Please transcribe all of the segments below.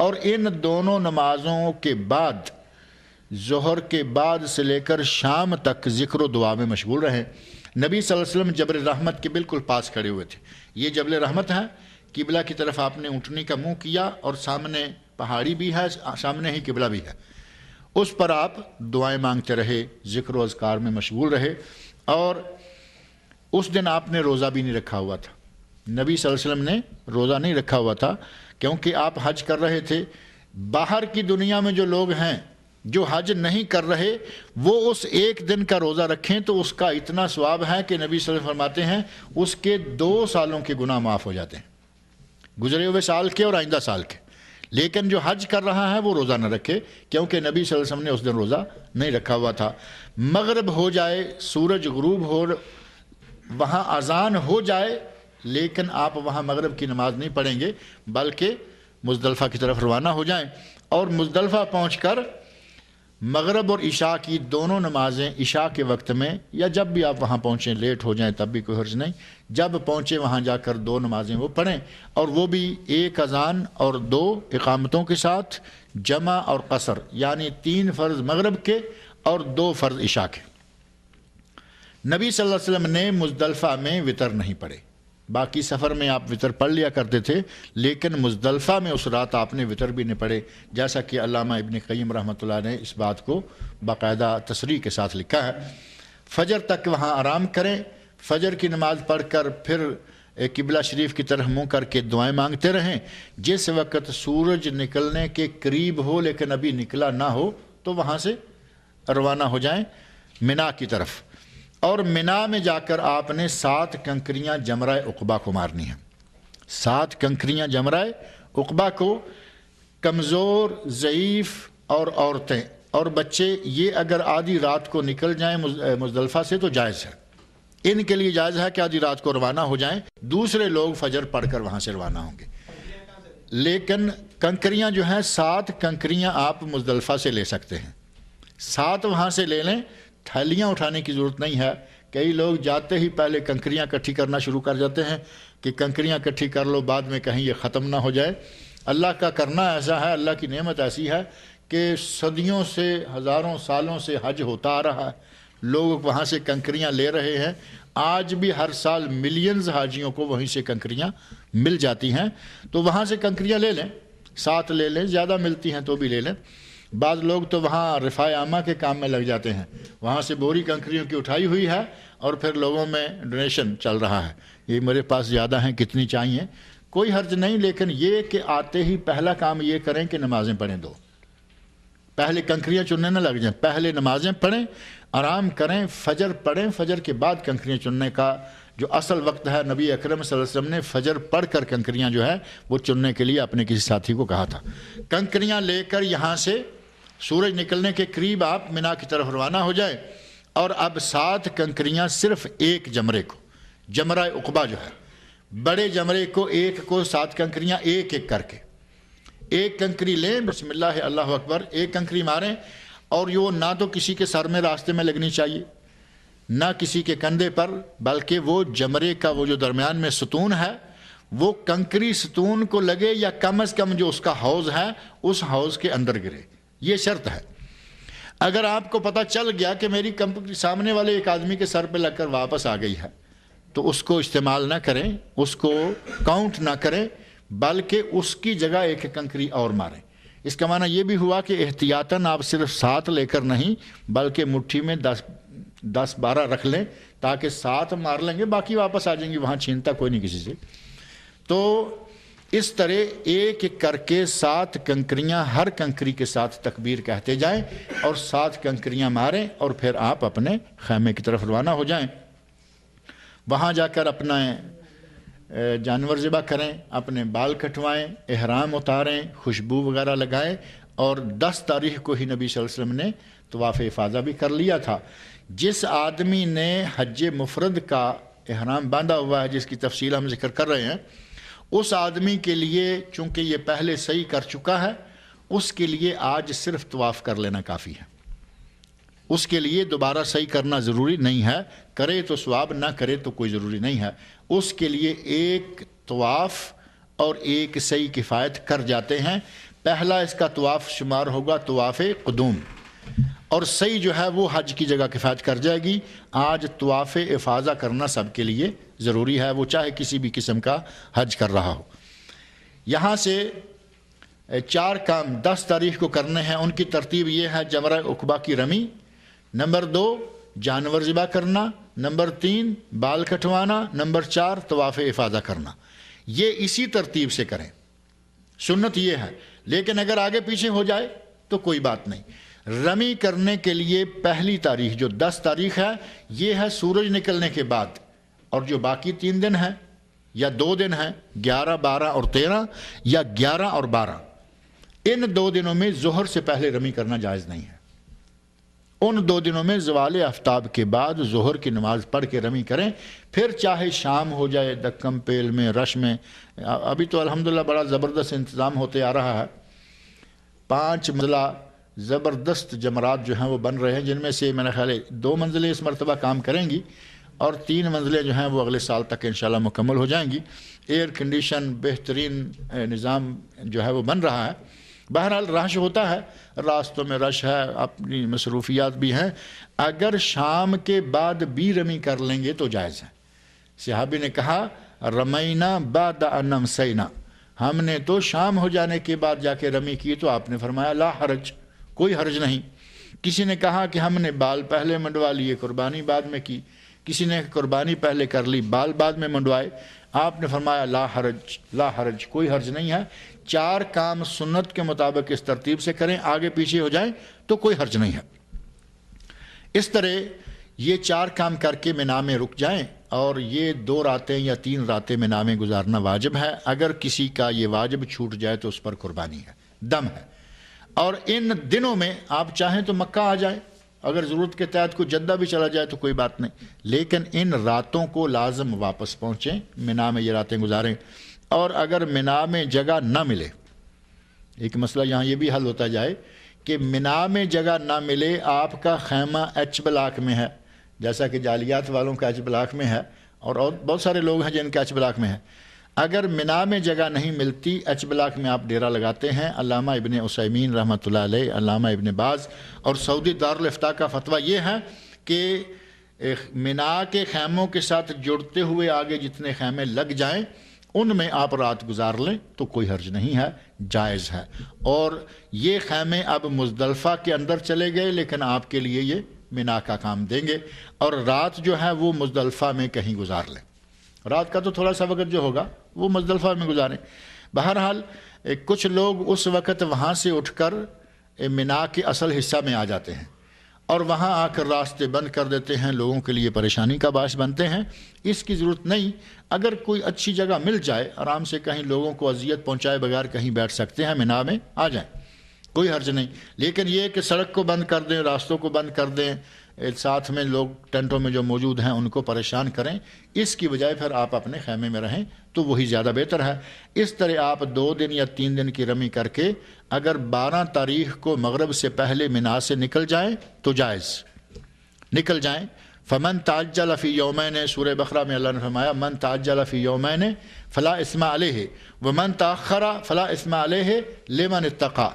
और इन दोनों नमाज़ों के बाद जहर के बाद से लेकर शाम तक ज़िक्र दुआ में मशगूल रहें नबी वसल्लम जबर रहमत के बिल्कुल पास खड़े हुए थे ये जबल रहमत है किबला की तरफ आपने उठने का मुंह किया और सामने पहाड़ी भी है सामने ही किबला भी है उस पर आप दुआएं मांगते रहे ज़िक्र अजकार में मशगूल रहे और उस दिन आपने रोज़ा भी नहीं रखा हुआ था नबी वसल्लम ने रोज़ा नहीं रखा हुआ था क्योंकि आप हज कर रहे थे बाहर की दुनिया में जो लोग हैं जो हज नहीं कर रहे वो उस एक दिन का रोज़ा रखें तो उसका इतना स्वाब है कि नबी सल फरमाते हैं उसके दो सालों के गुनाह माफ़ हो जाते हैं गुजरे हुए साल के और आइंदा साल के लेकिन जो हज कर रहा है वो रोज़ा न रखे क्योंकि नबी वसल्लम ने उस दिन रोज़ा नहीं रखा हुआ था मगरब हो जाए सूरज गरूब हो वहाँ अजान हो जाए लेकिन आप वहाँ मगरब की नमाज नहीं पढ़ेंगे बल्कि मुजदलफ़ा की तरफ रवाना हो जाएं और मुजदलफ़ा पहुँच कर मगरब और इशा की दोनों नमाज़ें इशा के वक्त में या जब भी आप वहाँ पहुँचें लेट हो जाएं तब भी कोई हर्ज नहीं जब पहुँचे वहाँ जाकर दो नमाज़ें वो पढ़ें और वो भी एक अजान और दो इकामतों के साथ जमा और कसर यानी तीन फ़र्ज़ मगरब के और दो फ़र्ज़ इशा के नबी सल्लल्लाहु अलैहि वसल्लम ने मुजदलफ़ा में वितर नहीं पढ़े बाकी सफ़र में आप वितर पढ़ लिया करते थे लेकिन मुजदलफ़ा में उस रात आपने वितर भी नहीं पढ़े जैसा कि अलामा इबन कईम रहमत ने इस बात को बाकायदा तसरी के साथ लिखा है फजर तक वहाँ आराम करें फजर की नमाज़ पढ़ कर फिर किबला शरीफ की तरह मुँह करके दुआएं मांगते रहें जिस वक्त सूरज निकलने के करीब हो लेकिन अभी निकला ना हो तो वहाँ से रवाना हो जाएं मिना की तरफ़ और मिना में जाकर आपने सात कंकरियां जमराए उकबा को मारनी है सात कंकरियां जमराए उकबा को कमज़ोर ज़यीफ़ और औरतें और बच्चे ये अगर आधी रात को निकल जाएं मुजलफ़ा से तो जायज़ है इनके लिए जायज़ है कि आधी रात को रवाना हो जाएं दूसरे लोग फजर पढ़कर वहाँ से रवाना होंगे लेकिन कंकरियाँ जो हैं सात कंकरियाँ आप मुजल्फा से ले सकते हैं सात वहाँ से ले लें थैलियाँ उठाने की ज़रूरत नहीं है कई लोग जाते ही पहले कंकरियाँ इकट्ठी करना शुरू कर जाते हैं कि कंकरियाँ इकट्ठी कर लो बाद में कहीं ये ख़त्म ना हो जाए अल्लाह का करना ऐसा है अल्लाह की नेमत ऐसी है कि सदियों से हज़ारों सालों से हज होता आ रहा है लोग वहाँ से कंकरियाँ ले रहे हैं आज भी हर साल मिलियंस हाजियों को वहीं से कंकरियाँ मिल जाती हैं तो वहाँ से कंकरियाँ ले लें साथ ले लें ज़्यादा मिलती हैं तो भी ले लें बाद लोग तो वहाँ आमा के काम में लग जाते हैं वहाँ से बोरी कंकरियों की उठाई हुई है और फिर लोगों में डोनेशन चल रहा है ये मेरे पास ज़्यादा हैं कितनी चाहिए कोई हर्ज नहीं लेकिन ये कि आते ही पहला काम ये करें कि नमाज़ें पढ़ें दो पहले कंकरियाँ चुनने ना लग जाएं पहले नमाज़ें पढ़ें आराम करें फजर पढ़ें फजर के बाद कंकरियाँ चुनने का जो असल वक्त है नबी अकरम वसल्लम ने फजर पढ़ कर कंकरियाँ जो है वो चुनने के लिए अपने किसी साथी को कहा था कंकरियाँ लेकर यहाँ से सूरज निकलने के करीब आप मिना की तरफ रवाना हो जाए और अब सात कंकरियां सिर्फ एक जमरे को जमरा उकबा जो है बड़े जमरे को एक को सात कंकरियां एक एक करके एक कंकरी लें बसमिल्लाह अल्लाह अकबर एक कंकरी मारें और यो ना तो किसी के सर में रास्ते में लगनी चाहिए ना किसी के कंधे पर बल्कि वो जमरे का वो जो दरमियान में सतून है वो कंकरी सतून को लगे या कम अज़ कम जो उसका हौज़ है उस हौज़ के अंदर गिरे ये शर्त है अगर आपको पता चल गया कि मेरी कंपनी सामने वाले एक आदमी के सर पे लगकर वापस आ गई है तो उसको इस्तेमाल ना करें उसको काउंट ना करें बल्कि उसकी जगह एक कंकरी और मारें इसका माना यह भी हुआ कि एहतियातन आप सिर्फ सात लेकर नहीं बल्कि मुट्ठी में दस दस बारह रख लें ताकि सात मार लेंगे बाकी वापस आ जाएंगे वहाँ छीनता कोई नहीं किसी से तो इस तरह एक एक करके सात कंकरियां हर कंकरी के साथ तकबीर कहते जाएं और सात कंकरियां मारें और फिर आप अपने खैमे की तरफ रवाना हो जाएं वहाँ जाकर अपना जानवर ज़िबा करें अपने बाल कटवाएं एहराम उतारें खुशबू वगैरह लगाएं और 10 तारीख को ही नबी वसल्लम ने तवाफ़ इफाजा भी कर लिया था जिस आदमी ने हज मुफरद का एहराम बांधा हुआ है जिसकी तफसील हम जिक्र कर रहे हैं उस आदमी के लिए चूंकि ये पहले सही कर चुका है उसके लिए आज सिर्फ तवाफ़ कर लेना काफ़ी है उसके लिए दोबारा सही करना ज़रूरी नहीं है करे तो स्वाब ना करे तो कोई ज़रूरी नहीं है उसके लिए एक तवाफ़ और एक सही किफ़ायत कर जाते हैं पहला इसका तवाफ़ शुमार होगा तवाफ़ कदूम और सही जो है वो हज की जगह किफ़ायत कर जाएगी आज तवाफ़ इफाजा करना सबके लिए ज़रूरी है वो चाहे किसी भी किस्म का हज कर रहा हो यहाँ से चार काम दस तारीख को करने हैं उनकी तरतीब ये है जमरा उकबा की रमी नंबर दो जानवर ज़िबा करना नंबर तीन बाल कटवाना नंबर चार तवाफ़ इफाजा करना ये इसी तरतीब से करें सुन्नत ये है लेकिन अगर आगे पीछे हो जाए तो कोई बात नहीं रमी करने के लिए पहली तारीख जो दस तारीख है ये है सूरज निकलने के बाद और जो बाकी तीन दिन है या दो दिन है ग्यारह बारह और तेरह या ग्यारह और बारह इन दो दिनों में जोहर से पहले रमी करना जायज़ नहीं है उन दो दिनों में जवाल आफ्ताब के बाद जोहर की नमाज़ पढ़ के रमी करें फिर चाहे शाम हो जाए दक्कम पेल में रश में अभी तो अल्हम्दुलिल्लाह बड़ा ज़बरदस्त इंतज़ाम होते आ रहा है पाँच मजला ज़बरदस्त जमरात जो हैं वो बन रहे हैं जिनमें से मेरा ख्याल है दो मंजिलें इस मरतबा काम करेंगी और तीन मंजिलें जो हैं वो अगले साल तक इन मुकम्मल हो जाएंगी एयर कंडीशन बेहतरीन निज़ाम जो है वो बन रहा है बहरहाल रश होता है रास्तों में रश है अपनी मसरूफियात भी हैं अगर शाम के बाद भी रमी कर लेंगे तो जायज़ है सिहाबी ने कहा रमैना बाद अनम सैना हमने तो शाम हो जाने के बाद जाके रमी की तो आपने फरमाया ला हरज कोई हर्ज नहीं किसी ने कहा कि हमने बाल पहले मंडवा लिए कुर्बानी बाद में की किसी ने कुर्बानी पहले कर ली बाल बाद में मंडवाए आपने फरमाया ला हरज ला हरज कोई हर्ज नहीं है चार काम सुन्नत के मुताबिक इस तरतीब से करें आगे पीछे हो जाएं तो कोई हर्ज नहीं है इस तरह ये चार काम करके में में रुक जाएं और ये दो रातें या तीन रातें में में गुजारना वाजिब है अगर किसी का ये वाजिब छूट जाए तो उस पर कुर्बानी है दम है और इन दिनों में आप चाहें तो मक्का आ जाए अगर ज़रूरत के तहत कोई जद्दा भी चला जाए तो कोई बात नहीं लेकिन इन रातों को लाजम वापस पहुँचें मिना में ये रातें गुजारें और अगर मिना में जगह ना मिले एक मसला यहाँ ये भी हल होता जाए कि मिना में जगह ना मिले आपका खैमा एच ब्लाक में है जैसा कि जालियात वालों का एच ब्लाक में है और और बहुत सारे लोग हैं जिनके एच ब्लाक में है अगर मिना में जगह नहीं मिलती एच ब्लाक में आप डेरा लगाते हैं अलामा इबन उसमीन रहमत अलामा इबन बाज़ और सऊदी दारफ्ता का फतवा ये है कि मिना के खैमों के साथ जुड़ते हुए आगे जितने खैमे लग जाएं उनमें आप रात गुजार लें तो कोई हर्ज नहीं है जायज़ है और ये खैमे अब मुजदलफ़ा के अंदर चले गए लेकिन आपके लिए ये मिना का काम देंगे और रात जो है वो मुजदलफ़ा में कहीं गुजार लें रात का तो थोड़ा सा वक्त जो होगा वो मजदलफा में गुजारें बहरहाल कुछ लोग उस वक़्त वहाँ से उठकर मीना के असल हिस्सा में आ जाते हैं और वहाँ आकर रास्ते बंद कर देते हैं लोगों के लिए परेशानी का बायस बनते हैं इसकी ज़रूरत नहीं अगर कोई अच्छी जगह मिल जाए आराम से कहीं लोगों को अजियत पहुँचाए बगैर कहीं बैठ सकते हैं मीना में आ जाएँ कोई हर्ज नहीं लेकिन ये कि सड़क को बंद कर दें रास्तों को बंद कर दें साथ में लोग टेंटों में जो मौजूद हैं उनको परेशान करें इसकी बजाय फिर आप अपने खेमे में रहें तो वही ज़्यादा बेहतर है इस तरह आप दो दिन या तीन दिन की रमी करके अगर बारह तारीख को मगरब से पहले मिना से निकल जाए तो जायज़ निकल जाएँ फमन ताजा लफ़ी योमैन सूर बकरा में अल्लाह ने फरमाया मन ताजा लफ़ी योमैन फ़ला इसमा अलह व मन ताखरा फ़ला इसमा अलह लेमन तक़ा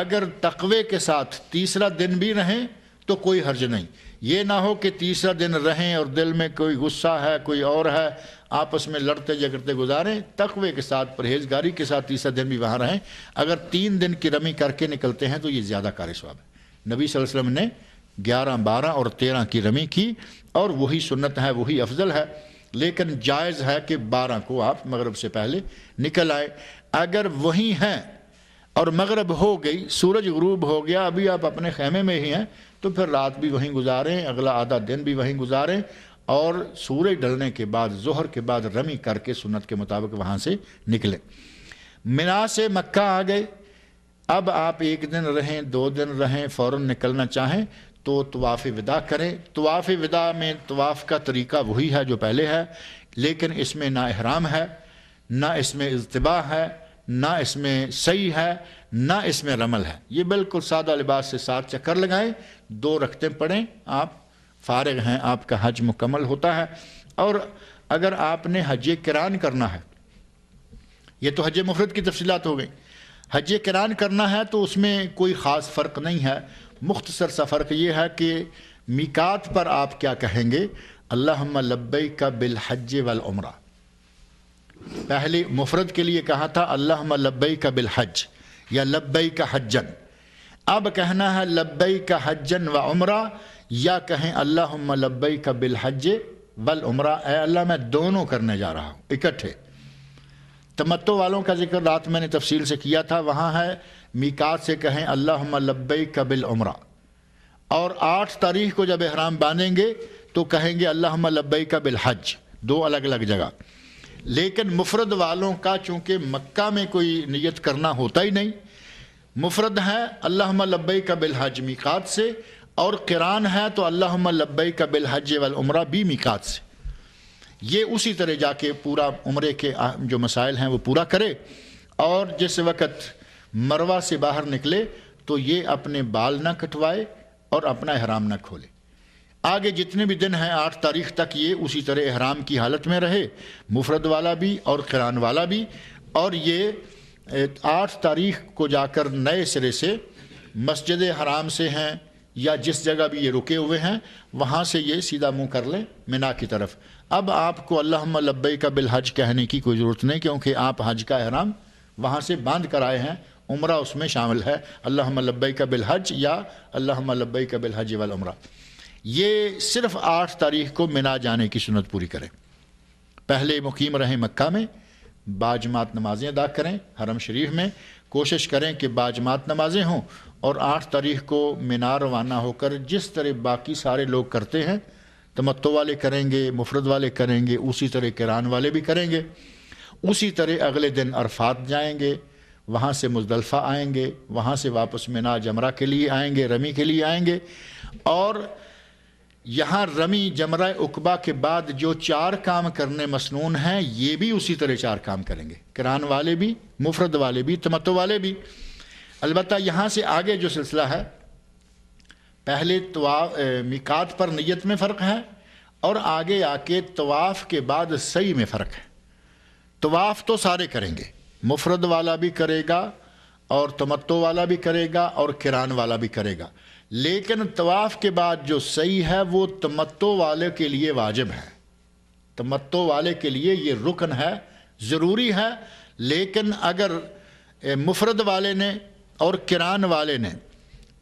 अगर तकवे के साथ तीसरा दिन भी रहें तो कोई हर्ज नहीं ये ना हो कि तीसरा दिन रहें और दिल में कोई गुस्सा है कोई और है आपस में लड़ते झगड़ते गुजारें तकवे के साथ परहेजगारी के साथ तीसरा दिन भी वहाँ रहें अगर तीन दिन की रमी करके निकलते हैं तो ये ज़्यादा कार्य स्वाब है नबी वसल्लम ने ग्यारह बारह और तेरह की रमी की और वही सुन्नत है वही अफजल है लेकिन जायज़ है कि बारह को आप मगरब से पहले निकल आए अगर वहीं हैं और मगरब हो गई सूरज गरूब हो गया अभी आप अपने खेमे में ही हैं तो फिर रात भी वहीं गुजारें अगला आधा दिन भी वहीं गुजारें और सूरज ढलने के बाद जहर के बाद रमी करके सुनत के मुताबिक वहाँ से निकलें मिना से मक्का आ गए अब आप एक दिन रहें दो दिन रहें फ़ौर निकलना चाहें तो तवाफ़ विदा करें तवाफ़ विदा में तवाफ़ का तरीका वही है जो पहले है लेकिन इसमें ना अहराम है ना इसमें इज्तबा है ना इसमें सही है ना इसमें रमल है ये बिल्कुल सादा लिबास से सात चक्कर लगाएं दो रखते पढ़ें आप फारग हैं आपका हज मुकम्मल होता है और अगर आपने हज किरान करना है ये तो हज मुफरत की तफसीत हो गई हज किरान करना है तो उसमें कोई ख़ास फ़र्क नहीं है मुख्तसर सा फ़र्क ये है कि मीकात पर आप क्या कहेंगे अल्लाह लब्बई का बिल हज पहले मुफरत के लिए कहा था अल्लाह लब्बई का बिल हज या लब्बई का हजन अब कहना है लब्बई का हजन व उम्रा या कहें अल्लाह लब्बई का बिल हज बल ए अल्लाह मैं दोनों करने जा रहा हूँ इकट्ठे तमत्तो वालों का जिक्र रात मैंने तफसील से किया था वहाँ है मीकात से कहें अल्लाह लब्बई का बिल उम्रा और आठ तारीख को जब एहराम बांधेंगे तो कहेंगे अल्लाह लब्बई का बिल हज दो अलग अलग जगह लेकिन मुफरद वालों का चूँकि मक्का में कोई नियत करना होता ही नहीं मुफरद है अल्लाह लब्बई का बिलहज मिकात से और किरान है तो अल्लाह लब्बई का बिलहज वालमर भी मिकात से ये उसी तरह जाके पूरा उम्र के जो मसाइल हैं वो पूरा करे और जिस वक़्त मरवा से बाहर निकले तो ये अपने बाल ना कटवाए और अपना हराम ना खोले आगे जितने भी दिन हैं आठ तारीख तक ये उसी तरह अहराम की हालत में रहे मुफरद वाला भी और करान वाला भी और ये आठ तारीख को जाकर नए सिरे से मस्जिद हराम से हैं या जिस जगह भी ये रुके हुए हैं वहाँ से ये सीधा मुंह कर लें मिना की तरफ अब आपको अल्लाह लब्बई का बिल हज कहने की कोई ज़रूरत नहीं क्योंकि आप हज का अहराम वहाँ से बांध कर आए हैं उम्र उसमें शामिल है अल्लाह का बिल हज या अल्लाह लब्बई का बिल हज वाल उम्र ये सिर्फ आठ तारीख को मिना जाने की सुनत पूरी करें पहले मुकीम रहें मक्का में बाजमात नमाज़ें अदा करें हरम शरीफ में कोशिश करें कि बाजमात नमाज़ें हों और आठ तारीख को मीना रवाना होकर जिस तरह बाकी सारे लोग करते हैं तमत्तो वाले करेंगे मुफरत वाले करेंगे उसी तरह किरान वाले भी करेंगे उसी तरह अगले दिन अरफात जाएंगे वहाँ से मुजदलफ़ा आएंगे वहाँ से वापस मीना जमरा के लिए आएंगे रमी के लिए आएंगे और यहाँ रमी जमरा उकबा के बाद जो चार काम करने मसनून हैं ये भी उसी तरह चार काम करेंगे करान वाले भी मुफरद वाले भी तमतो वाले भी अलबत् यहाँ से आगे जो सिलसिला है पहले तवाफ मिकात पर नीयत में फ़र्क है और आगे आके तवाफ़ के बाद सई में फ़र्क है तवाफ़ तो सारे करेंगे मुफरद वाला भी करेगा और तमतो वाला भी करेगा और किरान वाला भी करेगा लेकिन तवाफ़ के बाद जो सही है वो तमत्तो वाले के लिए वाजिब है तमत्तो वाले के लिए ये रुकन है ज़रूरी है लेकिन अगर मुफरद वाले ने और किरान वाले ने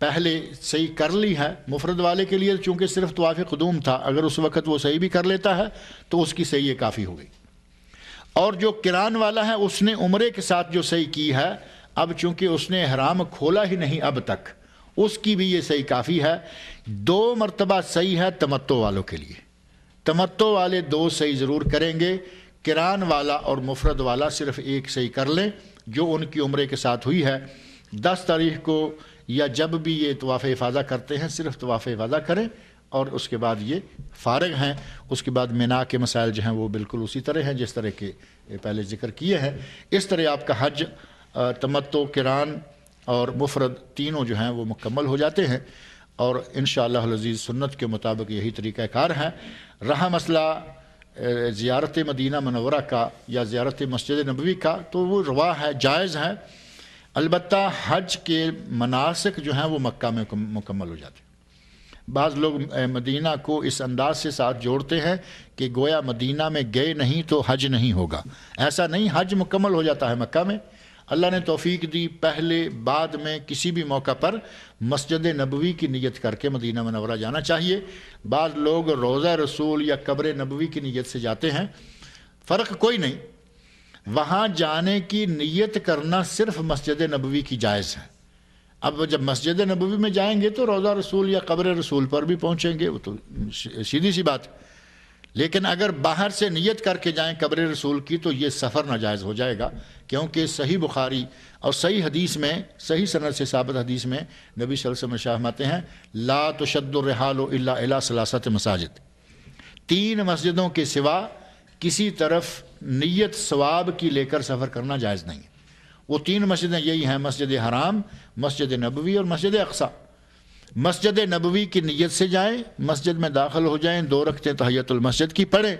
पहले सही कर ली है मुफरद वाले के लिए चूँकि सिर्फ तवाफ़ कदूम था अगर उस वक़्त वो सही भी कर लेता है तो उसकी सही ये काफ़ी हो गई और जो किरान वाला है उसने उम्र के साथ जो सही की है अब चूँकि उसने हराम खोला ही नहीं अब तक उसकी भी ये सही काफ़ी है दो मरतबा सही है तमत्तो वालों के लिए तमत्तो वाले दो सही ज़रूर करेंगे किरान वाला और मुफरत वाला सिर्फ एक सही कर लें जो उनकी उम्र के साथ हुई है दस तारीख को या जब भी ये तवाफ़ हिफाजा करते हैं सिर्फ तवाफ़ हिफाजा करें और उसके बाद ये फारग हैं उसके बाद मिना के मसाइल जो हैं वो बिल्कुल उसी तरह हैं जिस तरह के पहले जिक्र किए हैं इस तरह आपका हज तमत्तो किरान और मुफरद तीनों जो हैं वो मुकम्मल हो जाते हैं और इन शजीज़ सुन्नत के मुताबिक यही तरीक़ाकार है रहा मसला ज़्यारत मदीना मनवरा का या ज़्यारत मस्जिद नबवी का तो वो रवा है जायज़ है अलबत् हज के मनासिक जो हैं वो मक्का में मुकम्मल हो जाते हैं बाज़ लोग मदीना को इस अंदाज से साथ जोड़ते हैं कि गोया मदीना में गए नहीं तो हज नहीं होगा ऐसा नहीं हज मुकम्मल हो जाता है मक्का में अल्लाह ने तोफ़ी दी पहले बाद में किसी भी मौका पर मस्जिद नबवी की नीयत करके मदीना मनवरा जाना चाहिए बाद लोग रोज़ा रसूल या कब्र नबवी की नीयत से जाते हैं फ़र्क कोई नहीं वहाँ जाने की नीयत करना सिर्फ मस्जिद नबवी की जायज़ है अब जब मस्जिद नबवी में जाएंगे तो रोज़ा रसूल या कब्र रसूल पर भी पहुँचेंगे वो तो सीधी सी बात है लेकिन अगर बाहर से नियत करके जाएं कब्र रसूल की तो ये सफ़र नाजायज़ हो जाएगा क्योंकि सही बुखारी और सही हदीस में सही सनत से साबित हदीस में नबी वसल्लम शाहमाते हैं ला तो अला सलासत मसाजिद तीन मस्जिदों के सिवा किसी तरफ नियत सवाब की लेकर सफ़र करना जायज़ नहीं है वो तीन मस्जिदें यही हैं मस्जिद हराम मस्जिद नबवी और मस्जिद अकसा मस्जिद नबवी की नीयत से जाएं मस्जिद में दाखिल हो जाएं दो रखते मस्जिद की पढ़ें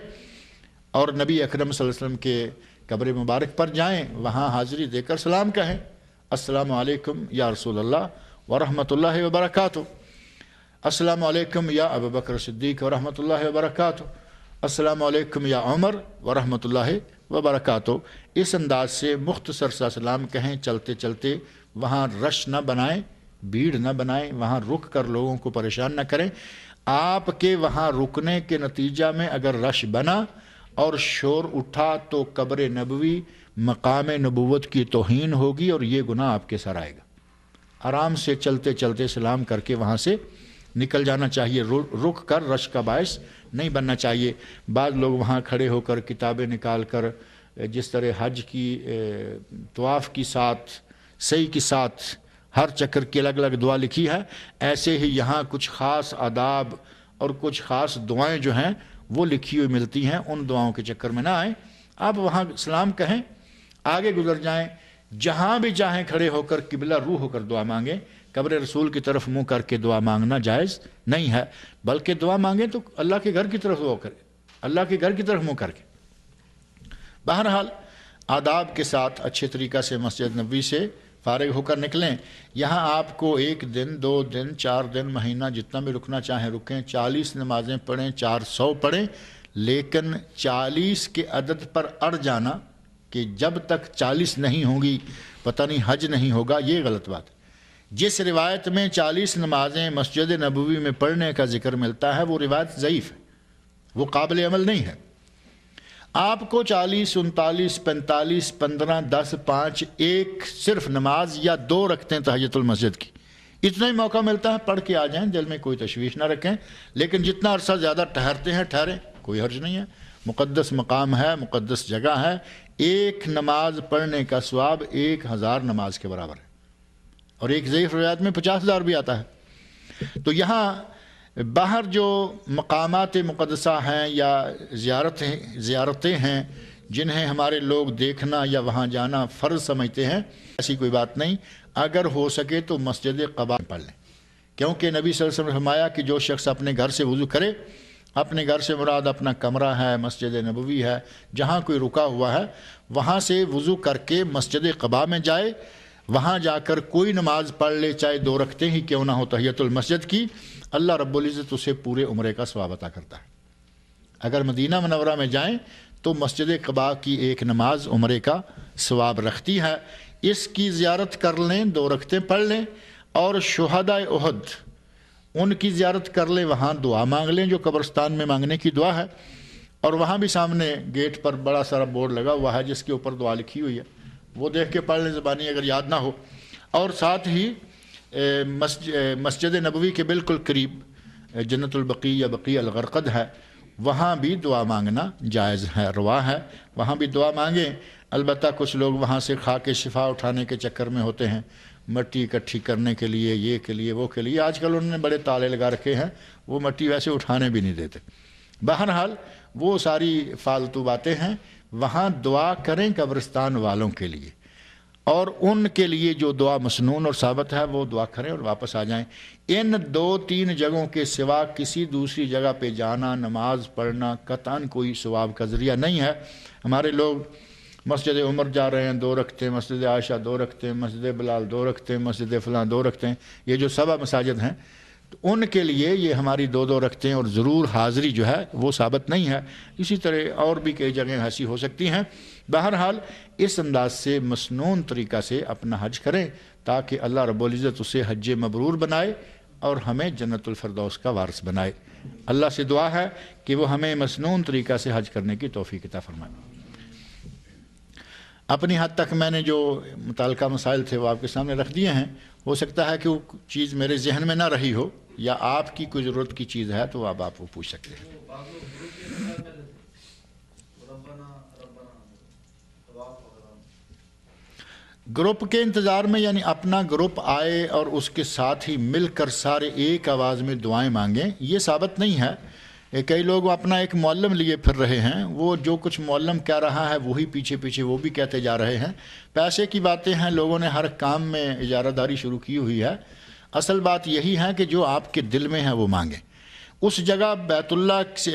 और नबी अकरम वसल्लम के कब्र मुबारक पर जाएं वहाँ हाज़िरी देकर सलाम कहें अस्सलाम वालेकुम या रसूल अल्लाह व रहमतुल्लाहि व बरकातहू अस्सलाम वालेकुम या अबू बकर सिद्दीक व रहमतुल्लाहि व बरकातहू अस्सलाम वालेकुम या उमर व रहमतुल्लाहि व बरकातहू इस अंदाज से मुख्तसर सा सलाम कहें चलते चलते वहाँ रश न बनाएं भीड़ ना बनाएं वहाँ रुक कर लोगों को परेशान न करें आपके वहाँ रुकने के नतीजा में अगर रश बना और शोर उठा तो कब्र नबवी मकाम नबूवत की तोहन होगी और ये गुनाह आपके सर आएगा आराम से चलते चलते सलाम करके वहाँ से निकल जाना चाहिए रु, रुक कर रश का बायस नहीं बनना चाहिए बाद लोग वहाँ खड़े होकर किताबें निकाल कर जिस तरह हज की तवाफ़ की साथ सही के साथ हर चक्र की अलग अलग दुआ लिखी है ऐसे ही यहाँ कुछ ख़ास आदाब और कुछ ख़ास दुआएं जो हैं वो लिखी हुई मिलती हैं उन दुआओं के चक्कर में ना आए आप वहाँ सलाम कहें आगे गुजर जाएं जहाँ भी जाए खड़े होकर किबला रू होकर दुआ मांगें कब्र रसूल की तरफ मुंह करके दुआ मांगना जायज़ नहीं है बल्कि दुआ मांगें तो अल्लाह के घर की तरफ दुआ करें अल्लाह के घर की तरफ मुँह करके बहरहाल आदाब के साथ अच्छे तरीक़ा से मस्जिद नबी से फारिग होकर निकलें यहाँ आपको एक दिन दो दिन चार दिन महीना जितना भी रुकना चाहें रुकें चालीस नमाजें पढ़ें चार सौ पढ़ें लेकिन चालीस के अदद पर अड़ जाना कि जब तक चालीस नहीं होंगी पता नहीं हज नहीं होगा ये गलत बात जिस रिवायत में चालीस नमाजें मस्जिद नबवी में पढ़ने का जिक्र मिलता है वो रिवायत ज़यीफ़ है वो काबिल अमल नहीं है आपको चालीस उनतालीस पैंतालीस पंद्रह दस पाँच एक सिर्फ नमाज या दो रखते हैं तहजतुल मस्जिद की इतना ही मौका मिलता है पढ़ के आ जाएं दिल में कोई तशवीश ना रखें लेकिन जितना अरसा ज़्यादा ठहरते हैं ठहरें कोई हर्ज नहीं है मुक़दस मकाम है मुक़दस जगह है एक नमाज पढ़ने का स्वाब एक हज़ार नमाज के बराबर है और एक ज़यीफ़ रवायत में पचास हज़ार भी आता है तो यहाँ बाहर जो मकाम मुकदसा हैं या ज्यारत ज़्यारतें हैं जिन्हें हमारे लोग देखना या वहाँ जाना फ़र्ज समझते हैं ऐसी कोई बात नहीं अगर हो सके तो मस्जिद कबा पढ़ लें क्योंकि नबी वसल्लम सब फरमाया कि जो शख्स अपने घर से वज़ू करे अपने घर से मुराद अपना कमरा है मस्जिद नबवी है जहाँ कोई रुका हुआ है वहाँ से वज़ू करके मस्जिद कबा में जाए वहाँ जाकर कोई नमाज़ पढ़ ले चाहे दो रखते ही क्यों ना हो तहयतुलमस्जिद की अल्लाह रब्ज़त उसे पूरे उम्र का स्वाब अता करता है अगर मदीना मनवरा में जाएँ तो मस्जिद कबा की एक नमाज उम्र का स्वाब रखती है इसकी ज़्यारत कर लें दो रखते पढ़ लें और शहदा उहद उनकी ज़्यारत कर लें वहाँ दुआ मांग लें जो कब्रस्तान में मांगने की दुआ है और वहाँ भी सामने गेट पर बड़ा सारा बोर्ड लगा हुआ है जिसके ऊपर दुआ लिखी हुई है वो देख के पढ़ लें ज़बानी अगर याद ना हो और साथ ही मस्जिद नबवी के बिल्कुल करीब जन्नतुलबकी या बकी अलगरकद है वहाँ भी दुआ मांगना जायज़ है रवा है वहाँ भी दुआ मांगें अलबत् कुछ लोग वहाँ से खा के शिफा उठाने के चक्कर में होते हैं मट्टी इकट्ठी करने के लिए ये के लिए वो के लिए आजकल उन्होंने बड़े ताले लगा रखे हैं वो मट्टी वैसे उठाने भी नहीं देते बहरहाल वो सारी फालतू बातें हैं वहाँ दुआ करें कब्रिस्तान वालों के लिए और उनके लिए जो दुआ मसनून और साबित है वो दुआ करें और वापस आ जाएं इन दो तीन जगहों के सिवा किसी दूसरी जगह पे जाना नमाज पढ़ना कतान कोई स्वाब का ज़रिया नहीं है हमारे लोग मस्जिद उमर जा रहे हैं दो रखते हैं मस्जिद आयशा दो रखते हैं मस्जिद बिलाल दो रखते हैं मस्जिद फ़लाँ दो रखते हैं ये जो सबा मसाजिद हैं उनके लिए ये हमारी दो दो रखते हैं और ज़रूर हाज़री जो है वो साबित नहीं है इसी तरह और भी कई जगह ऐसी हो सकती हैं बहरहाल इस अंदाज से मसनून तरीक़ा से अपना हज करें ताकि अल्लाह रबुल्ज़त उसे हज मबरूर बनाए और हमें जन्नतफरदौस का वारस बनाए अल्लाह से दुआ है कि वह हमें मसनून तरीक़ा से हज करने की तोफ़ी किता फरमाए अपनी हद तक मैंने जो मुतल मसाइल थे वो आपके सामने रख दिए हैं हो सकता है कि वो चीज़ मेरे जहन में ना रही हो या आपकी कोई ज़रूरत की चीज़ है तो आप वो पूछ सकते हैं ग्रुप के इंतज़ार में यानी अपना ग्रुप आए और उसके साथ ही मिलकर सारे एक आवाज़ में दुआएं मांगें ये साबित नहीं है कई लोग अपना एक मौलम लिए फिर रहे हैं वो जो कुछ मौलम कह रहा है वही पीछे पीछे वो भी कहते जा रहे हैं पैसे की बातें हैं लोगों ने हर काम में इजारादारी शुरू की हुई है असल बात यही है कि जो आपके दिल में है वो मांगें उस जगह बैतुल्ला से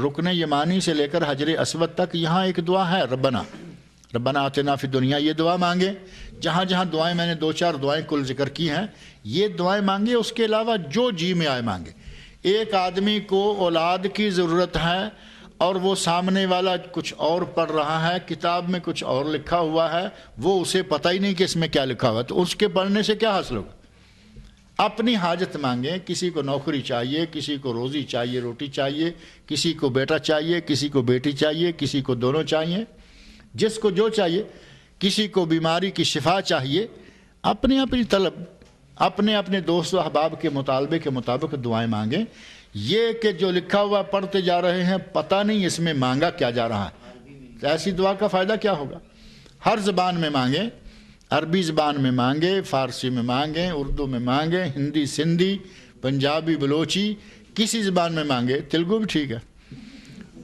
रुकन यमानी से लेकर हजर असवद तक यहाँ एक दुआ है रबना रबना आतना फिर दुनिया ये दुआ मांगे जहाँ जहाँ दुआएं मैंने दो चार दुआएं कुल जिक्र की हैं ये दुआएं मांगे उसके अलावा जो जी में आए मांगे एक आदमी को औलाद की ज़रूरत है और वो सामने वाला कुछ और पढ़ रहा है किताब में कुछ और लिखा हुआ है वो उसे पता ही नहीं कि इसमें क्या लिखा हुआ है तो उसके पढ़ने से क्या हासिल होगा अपनी हाजत मांगे किसी को नौकरी चाहिए किसी को रोज़ी चाहिए रोटी चाहिए किसी को बेटा चाहिए किसी को बेटी चाहिए किसी को दोनों चाहिए जिसको जो चाहिए किसी को बीमारी की शिफा चाहिए अपनी अपनी तलब अपने अपने दोस्त अहबाब के मुतालबे के मुताबिक दुआएं मांगें ये कि जो लिखा हुआ पढ़ते जा रहे हैं पता नहीं इसमें मांगा क्या जा रहा है ऐसी दुआ का फ़ायदा क्या होगा हर जबान में मांगें अरबी ज़बान में मांगे फ़ारसी में मांगे उर्दू में मांगे हिंदी सिंधी पंजाबी बलोची किसी ज़बान में मांगे तेलुगु भी ठीक है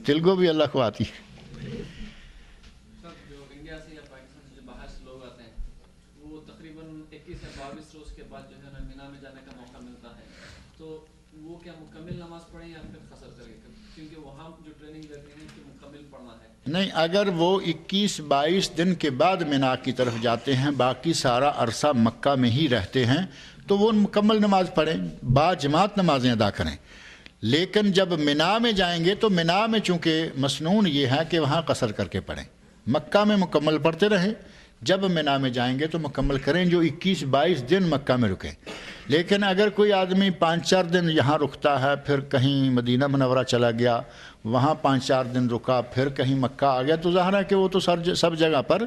तेलुगु भी अल्लाह को आती है नहीं अगर वो 21-22 दिन के बाद मिना की तरफ जाते हैं बाकी सारा अरसा मक्का में ही रहते हैं तो वो मुकम्मल नमाज पढ़ें बाजमात नमाजें अदा करें लेकिन जब मिना में जाएंगे तो मिना में चूँकि मसनून ये है कि वहाँ कसर करके पढ़ें मक्का में मुकम्मल पढ़ते रहें जब मीना में जाएंगे तो मुकम्मल करें जो 21-22 दिन मक्का में रुकें लेकिन अगर कोई आदमी पाँच चार दिन यहाँ रुकता है फिर कहीं मदीना मनवरा चला गया वहाँ पाँच चार दिन रुका फिर कहीं मक्का आ गया तो ज़ाहिर है कि वो तो सर सब जगह पर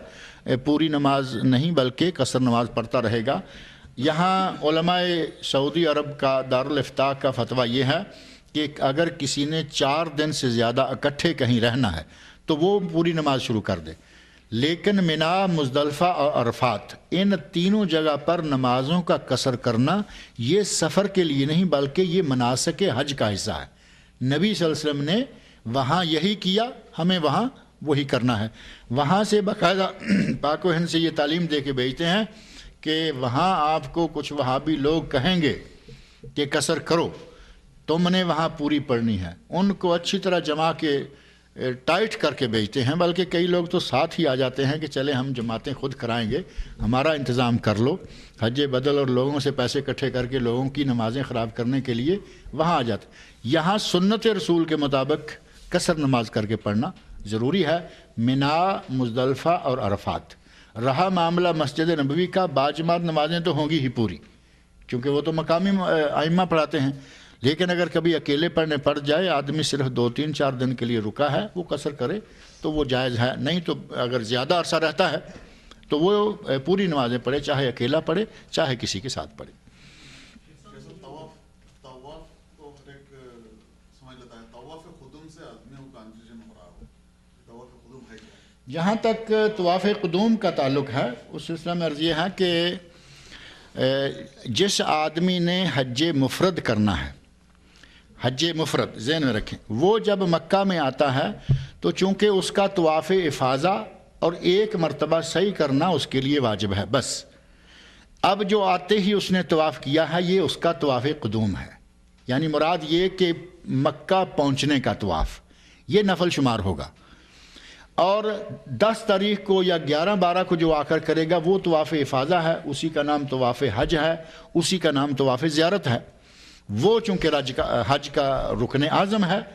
पूरी नमाज नहीं बल्कि कसर नमाज पढ़ता रहेगा यहाँ सऊदी अरब का दारफ्ता का फतवा ये है कि अगर किसी ने चार दिन से ज़्यादा इकट्ठे कहीं रहना है तो वो पूरी नमाज शुरू कर दे लेकिन मिना मुजदलफ़ा और अरफात इन तीनों जगह पर नमाज़ों का कसर करना ये सफ़र के लिए नहीं बल्कि ये मनासक हज का हिस्सा है नबी वसल्लम ने वहाँ यही किया हमें वहाँ वही करना है वहाँ से बाकायदा पाक हिंद से ये तालीम दे के भेजते हैं कि वहाँ आपको कुछ वहाबी लोग कहेंगे कि कसर करो तुमने वहाँ पूरी पढ़नी है उनको अच्छी तरह जमा के टाइट करके बेचते हैं बल्कि कई लोग तो साथ ही आ जाते हैं कि चले हम जमातें खुद कराएंगे हमारा इंतज़ाम कर लो हज बदल और लोगों से पैसे इकट्ठे करके लोगों की नमाज़ें ख़राब करने के लिए वहाँ आ जाते यहाँ सुन्नत रसूल के मुताबिक कसर नमाज करके पढ़ना ज़रूरी है मिना मुजलफ़ा और अरफात रहा मामला मस्जिद नबवी का बाजमात नमाजें तो होंगी ही पूरी क्योंकि वो तो मकामी आइमा पढ़ाते हैं लेकिन अगर कभी अकेले पड़ने पड़ जाए आदमी सिर्फ दो तीन चार दिन के लिए रुका है वो कसर करे तो वो जायज़ है नहीं तो अगर ज़्यादा अरसा रहता है तो वो पूरी नमाजें पढ़े चाहे अकेला पढ़े चाहे किसी के साथ पढ़े तो जहाँ तक तवाफ़ कदूम का ताल्लुक है उस सिलसिला में अर्ज़ यह है कि जिस आदमी ने हज मुफरद करना है हज मुफरत जहन में रखें वो जब मक्का में आता है तो चूँकि उसका तोाफ इफाजा और एक मरतबा सही करना उसके लिए वाजिब है बस अब जो आते ही उसने तोाफ़ किया है ये उसका तोाफ कदूम है यानी मुराद ये कि मक्का पहुँचने का तोाफ ये नफल शुमार होगा और 10 तारीख को या 11 12 को जो आकर करेगा वो तोाफ़ इफादा है उसी का नाम तोाफ हज है उसी का नाम तोाफ ज़्यारत है वो चूँकि का हज का रुकन आज़म है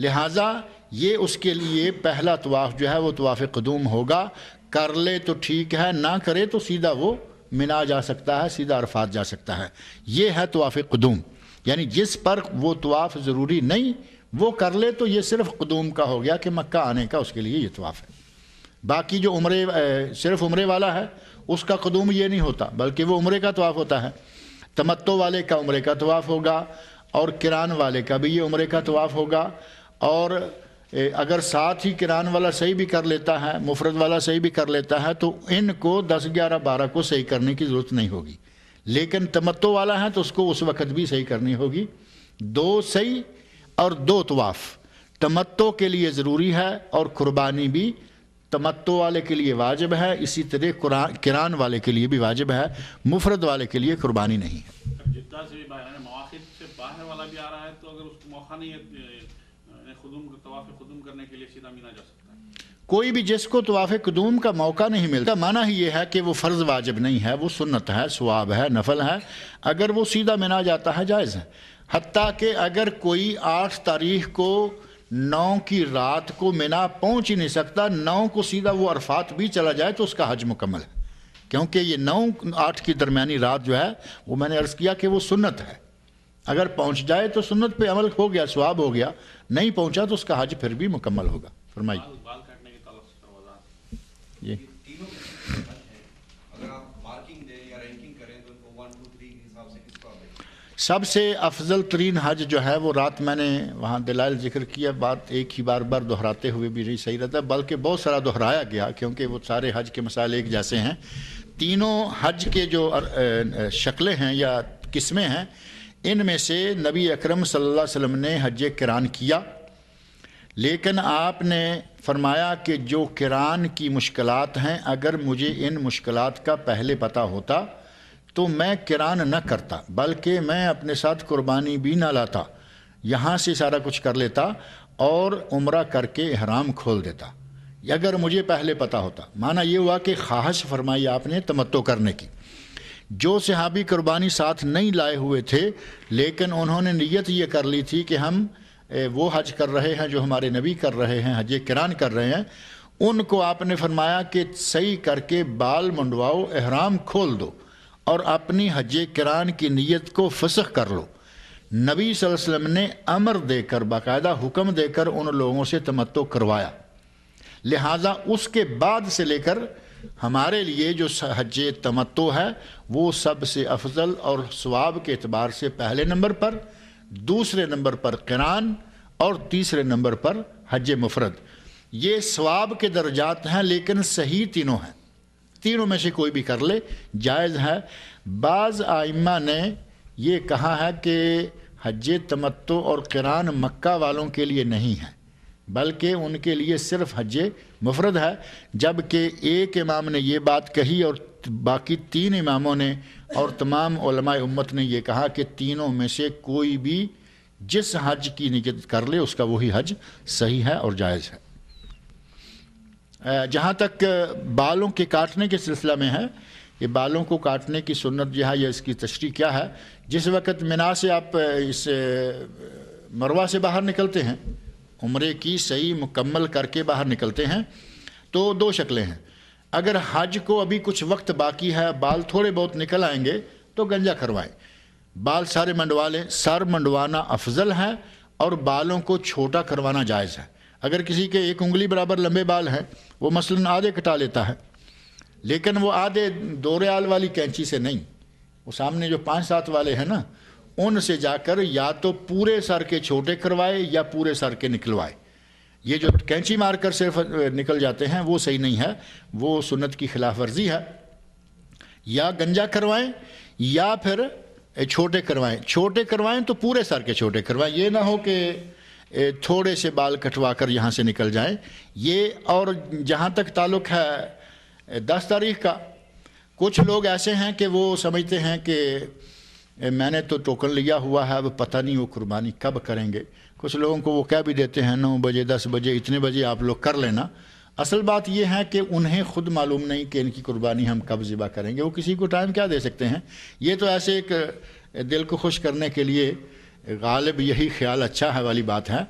लिहाजा ये उसके लिए पहला तवाफ़ जो है वो तवाफ़ कदूम होगा कर ले तो ठीक है ना करे तो सीधा वो मिना जा सकता है सीधा अरफात जा सकता है ये है तवाफ़ कदूम यानी जिस पर वो तवाफ़ ज़रूरी नहीं वो कर ले तो ये सिर्फ कदूम का हो गया कि मक्का आने का उसके लिए ये तवाफ़ है बाकी जो उम्र सिर्फ उम्र वाला है उसका कदूम ये नहीं होता बल्कि वो उम्र का तवाफ़ होता है तमत्तो वाले का उम्र का तवाफ़ होगा और किरान वाले का भी ये उम्र का तवाफ़ होगा और अगर साथ ही किरान वाला सही भी कर लेता है मुफरत वाला सही भी कर लेता है तो इनको दस ग्यारह बारह को सही करने की ज़रूरत नहीं होगी लेकिन तमत्तो वाला है तो उसको उस वक़्त भी सही करनी होगी दो सही और दो तवाफ़ तमत्तो के लिए ज़रूरी है और क़ुरबानी भी तमत्तो वाले के लिए वाजिब है इसी तरह किरान वाले के लिए भी वाजिब है मुफरत वाले के लिए कुर्बानी नहीं तो है कोई भी जिसको तवाफ़ कदूम का मौका नहीं मिलता माना ही ये है कि वो फ़र्ज़ वाजिब नहीं है वो सुन्नत है स्वाब है नफल है अगर वो सीधा मिना जाता है जायज़ है हती कि अगर कोई आठ तारीख को नौ की रात को मिना पहुंच ही नहीं सकता नौ को सीधा वो अरफात भी चला जाए तो उसका हज मुकम्मल है क्योंकि ये नौ आठ की दरमियानी रात जो है वो मैंने अर्ज़ किया कि वो सुन्नत है अगर पहुंच जाए तो सुन्नत पे अमल हो गया स्वाब हो गया नहीं पहुंचा तो उसका हज फिर भी मुकम्मल होगा फरमाइए ये सबसे अफजल तरीन हज जो है वो रात मैंने वहाँ दलाल जिक्र किया बात एक ही बार बार दोहराते हुए भी नहीं सही रहता बल्कि बहुत सारा दोहराया गया क्योंकि वो सारे हज के मसाइल एक जैसे हैं तीनों हज के जो शक्लें हैं या किस्में हैं इनमें से नबी अक्रम सम ने हज किरान किया लेकिन आपने फरमाया कि जो किरान की मुश्किलात हैं अगर मुझे इन मुश्किलात का पहले पता होता तो मैं किरान न करता बल्कि मैं अपने साथ कुर्बानी भी ना लाता यहाँ से सारा कुछ कर लेता और उम्र करके हराम खोल देता अगर मुझे पहले पता होता माना ये हुआ कि ख्वाहिश फरमाई आपने तमत्तो करने की जो सहाबी कुर्बानी साथ नहीं लाए हुए थे लेकिन उन्होंने नीयत ये कर ली थी कि हम वो हज कर रहे हैं जो हमारे नबी कर रहे हैं हज किरान कर रहे हैं उनको आपने फरमाया कि सही करके बाल मंडवाओ अहराम खोल दो और अपनी हज किरान की नीयत को फसख कर लो नबी वसल्लम ने अमर देकर बाकायदा हुक्म देकर उन लोगों से तमत्तो करवाया लिहाजा उसके बाद से लेकर हमारे लिए जो हज तमत्तो है वो सबसे अफजल और स्वाब के अतबार से पहले नंबर पर दूसरे नंबर पर किरान और तीसरे नंबर पर हज मुफरद ये स्वाब के दर्जात हैं लेकिन सही तीनों हैं तीनों में से कोई भी कर ले जायज़ है बाज़ आइमा ने ये कहा है कि हज तमत्तो और किरान मक्का वालों के लिए नहीं है बल्कि उनके लिए सिर्फ हज मुफरद है जबकि एक इमाम ने ये बात कही और बाकी तीन इमामों ने और तमाम उम्मत ने यह कहा कि तीनों में से कोई भी जिस हज की नियत कर ले उसका वही हज सही है और जायज़ है जहाँ तक बालों के काटने के सिलसिला में है ये बालों को काटने की सुन्नत जो है हाँ, या इसकी तशरी क्या है जिस वक़्त मीना से आप इस मरवा से बाहर निकलते हैं उम्र की सही मुकम्मल करके बाहर निकलते हैं तो दो शक्लें हैं अगर हज को अभी कुछ वक्त बाकी है बाल थोड़े बहुत निकल आएंगे तो गंजा करवाएं बाल सारे मंडवा लें सर मंडवाना अफजल है और बालों को छोटा करवाना जायज़ है अगर किसी के एक उंगली बराबर लंबे बाल हैं वो मसलन आधे कटा लेता है लेकिन वो आधे दो आल वाली कैंची से नहीं वो सामने जो पाँच सात वाले हैं ना उनसे जाकर या तो पूरे सर के छोटे करवाए या पूरे सर के निकलवाए ये जो कैंची मारकर सिर्फ निकल जाते हैं वो सही नहीं है वो सुन्नत की खिलाफ वर्जी है या गंजा करवाएं या फिर छोटे करवाएं छोटे करवाएं तो पूरे सर के छोटे करवाएं ये ना हो कि थोड़े से बाल कटवा कर यहाँ से निकल जाएं ये और जहाँ तक ताल्लुक है दस तारीख का कुछ लोग ऐसे हैं कि वो समझते हैं कि मैंने तो टोकन लिया हुआ है अब पता नहीं वो कुर्बानी कब करेंगे कुछ लोगों को वो कह भी देते हैं नौ बजे दस बजे इतने बजे आप लोग कर लेना असल बात ये है कि उन्हें खुद मालूम नहीं कि इनकी कुर्बानी हम कब ज़िबा करेंगे वो किसी को टाइम क्या दे सकते हैं ये तो ऐसे एक दिल को खुश करने के लिए गालिब यही ख्याल अच्छा है वाली बात है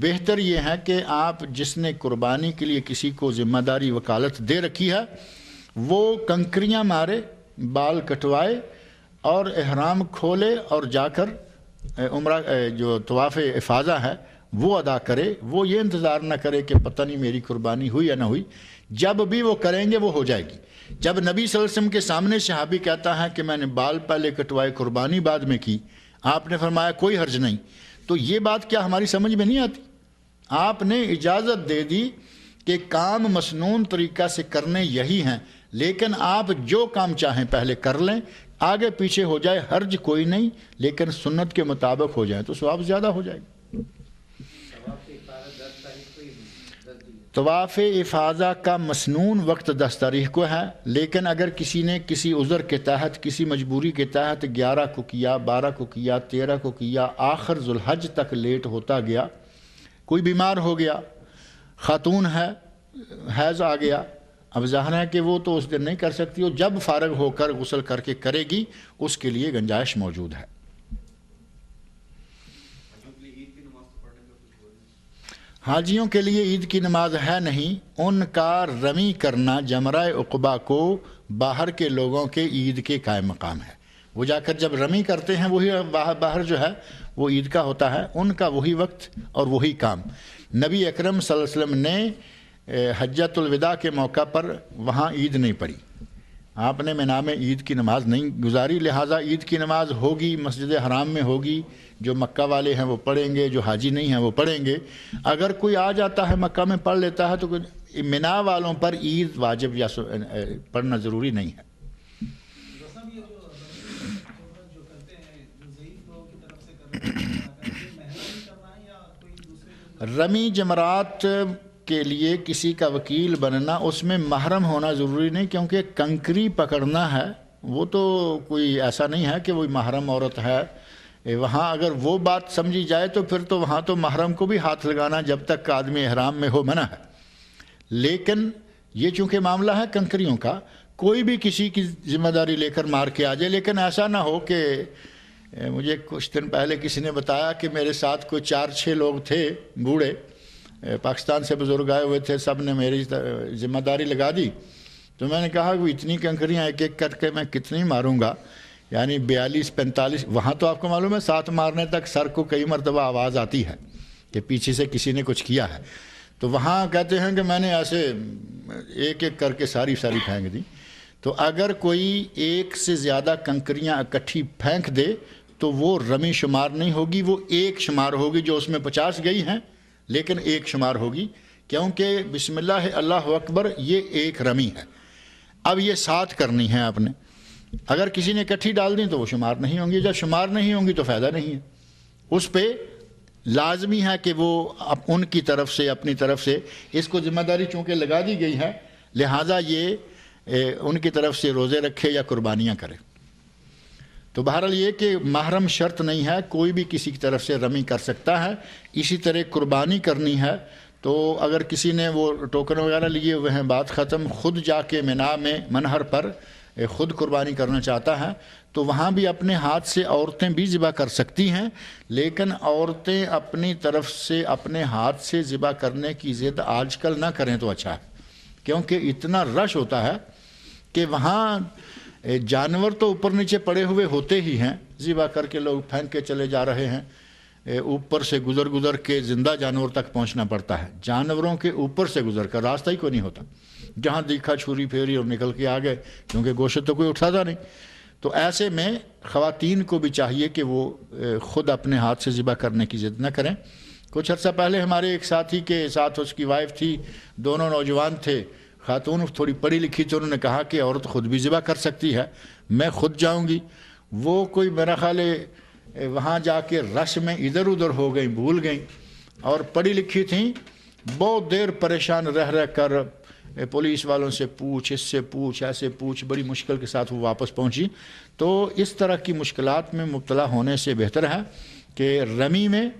बेहतर ये है कि आप जिसने कुर्बानी के लिए किसी को ज़िम्मेदारी वकालत दे रखी है वो कंकरियाँ मारे बाल कटवाए और अहराम खोले और जाकर उम्र जो तवाफ़ इफाजा है वो अदा करे वो ये इंतज़ार ना करे कि पता नहीं मेरी कुर्बानी हुई या ना हुई जब भी वो करेंगे वो हो जाएगी जब नबी वसल्लम के सामने शहाबी कहता है कि मैंने बाल पहले कटवाए कुर्बानी बाद में की आपने फरमाया कोई हर्ज नहीं तो ये बात क्या हमारी समझ में नहीं आती आपने इजाज़त दे दी कि काम मसनून तरीक़ा से करने यही हैं लेकिन आप जो काम चाहें पहले कर लें आगे पीछे हो जाए हर्ज कोई नहीं लेकिन सुन्नत के मुताबिक हो जाए तो स्वाब ज़्यादा हो जाएगा तवाफ़ इफाजा का मसनून वक्त दस तारीख को है लेकिन अगर किसी ने किसी उज़र के तहत किसी मजबूरी के तहत ग्यारह को किया बारह को किया तेरह को किया आखिर जुल्हज तक लेट होता गया कोई बीमार हो गया खातून है हैज़ आ गया अब जाहिर है कि वो तो उस दिन नहीं कर सकती वो जब फारग होकर गसल करके करेगी उसके लिए गंजाइश मौजूद है हाजियों के लिए ईद की नमाज है नहीं उनका रमी करना जमरा उकबा को बाहर के लोगों के ईद के काय मकाम है वो जाकर जब रमी करते हैं वही बाहर बाहर जो है वो ईद का होता है उनका वही वक्त और वही काम नबी अकरम सल्लल्लाहु अलैहि वसल्लम ने हजतुलविदा के मौका पर वहाँ ईद नहीं पड़ी आपने मना में ईद की नमाज़ नहीं गुजारी लिहाजा ईद की नमाज़ होगी मस्जिद हराम में होगी जो मक्का वाले हैं वो पढ़ेंगे जो हाजी नहीं हैं वो पढ़ेंगे अगर कोई आ जाता है मक्का में पढ़ लेता है तो मिना वालों पर ईद वाजिब या पढ़ना ज़रूरी नहीं है रमी जमरात के लिए किसी का वकील बनना उसमें महरम होना ज़रूरी नहीं क्योंकि कंकरी पकड़ना है वो तो कोई ऐसा नहीं है कि वो महरम औरत है वहाँ अगर वो बात समझी जाए तो फिर तो वहाँ तो महरम को भी हाथ लगाना जब तक आदमी अहराम में हो मना है लेकिन ये चूँकि मामला है कंकरियों का कोई भी किसी की जिम्मेदारी लेकर मार के आ जाए लेकिन ऐसा ना हो कि मुझे कुछ दिन पहले किसी ने बताया कि मेरे साथ कोई चार छः लोग थे बूढ़े पाकिस्तान से बुज़ुर्ग आए हुए थे सब ने मेरी जिम्मेदारी लगा दी तो मैंने कहा कि इतनी कंकरियाँ एक एक करके मैं कितनी मारूँगा यानी बयालीस पैंतालीस वहाँ तो आपको मालूम है सात मारने तक सर को कई मरतबा आवाज़ आती है कि पीछे से किसी ने कुछ किया है तो वहाँ कहते हैं कि मैंने ऐसे एक एक करके सारी सारी फेंक दी तो अगर कोई एक से ज़्यादा कंकरियाँ इकट्ठी फेंक दे तो वो रमी शुमार नहीं होगी वो एक शुमार होगी जो उसमें पचास गई हैं लेकिन एक शुमार होगी क्योंकि बिसमिल्लाह अल्लाह अकबर ये एक रमी है अब ये साथ करनी है आपने अगर किसी ने इकट्ठी डाल दी तो वो शुमार नहीं होंगी जब शुमार नहीं होंगी तो फ़ायदा नहीं है उस पर लाजमी है कि वो अब उनकी तरफ से अपनी तरफ से इसको ज़िम्मेदारी चूँकि लगा दी गई है लिहाजा ये ए, उनकी तरफ से रोज़े रखे या कुर्बानियाँ करें तो बहरहाल ये कि महरम शर्त नहीं है कोई भी किसी की तरफ से रमी कर सकता है इसी तरह कुर्बानी करनी है तो अगर किसी ने वो टोकन वगैरह लिए हुए हैं बात ख़त्म खुद जाके मिना में मनहर पर ख़ुद कुर्बानी करना चाहता है तो वहाँ भी अपने हाथ से औरतें भी ज़िबा कर सकती हैं लेकिन औरतें अपनी तरफ से अपने हाथ से ज़िबा करने की ज़िद आजकल ना करें तो अच्छा है क्योंकि इतना रश होता है कि वहाँ जानवर तो ऊपर नीचे पड़े हुए होते ही हैं जीवा करके लोग फेंक के चले जा रहे हैं ऊपर से गुजर गुजर के ज़िंदा जानवर तक पहुंचना पड़ता है जानवरों के ऊपर से गुजर कर रास्ता ही कोई नहीं होता जहाँ दिखा छुरी फेरी और निकल के आ गए क्योंकि गोशे तो कोई उठाता नहीं तो ऐसे में ख़वान को भी चाहिए कि वो ख़ुद अपने हाथ से ज़िबा करने की ज़िद न करें कुछ अर्सा पहले हमारे एक साथी के साथ उसकी वाइफ थी दोनों नौजवान थे खातून थोड़ी पढ़ी लिखी थी उन्होंने कहा कि औरत ख़ुद भी ज़िबा कर सकती है मैं ख़ुद जाऊँगी वो कोई मेरा ख्याल वहाँ वहाँ जाके रश में इधर उधर हो गई भूल गई और पढ़ी लिखी थी बहुत देर परेशान रह रह कर पुलिस वालों से पूछ इससे पूछ ऐसे पूछ बड़ी मुश्किल के साथ वो वापस पहुँची तो इस तरह की मुश्किल में मुबतला होने से बेहतर है कि रमी में